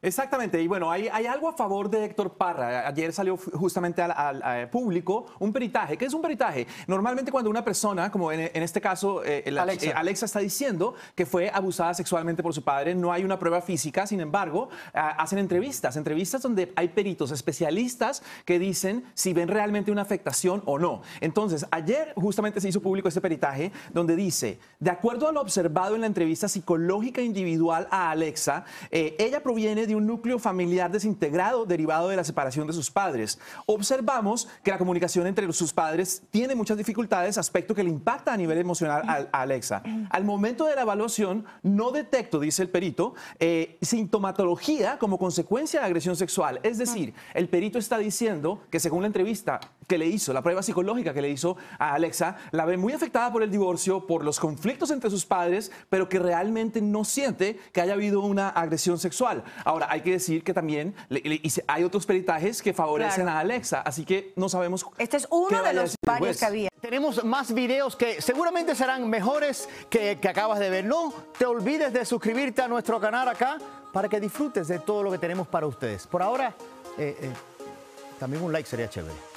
Exactamente, y bueno, hay, algo a favor de Héctor Parra. Ayer salió justamente al, público un peritaje. ¿Qué es un peritaje? Normalmente cuando una persona, como en, este caso eh, eh, Alexa. está diciendo que fue abusada sexualmente por su padre, no hay una prueba física, sin embargo, hacen entrevistas, entrevistas donde hay peritos especialistas que dicen si ven realmente una afectación o no. Entonces, ayer justamente se hizo público este peritaje donde dice, de acuerdo a lo observado en la entrevista psicológica individual a Alexa, eh, ella proviene de un núcleo familiar desintegrado derivado de la separación de sus padres. Observamos que la comunicación entre sus padres tiene muchas dificultades, aspecto que le impacta a nivel emocional a, Alexa. Al momento de la evaluación, no detecto, dice el perito, eh, sintomatología como consecuencia de agresión sexual. Es decir, el perito está diciendo que según la entrevista, que le hizo, la prueba psicológica que le hizo a Alexa, la ve muy afectada por el divorcio, por los conflictos entre sus padres, pero que realmente no siente que haya habido una agresión sexual. Ahora, hay que decir que también hay otros peritajes que favorecen a Alexa, así que no sabemos. Este es uno de los varios que había. Tenemos más videos que seguramente serán mejores que, que acabas de ver. No te olvides de suscribirte a nuestro canal acá para que disfrutes de todo lo que tenemos para ustedes. Por ahora, eh, eh, también un like sería chévere.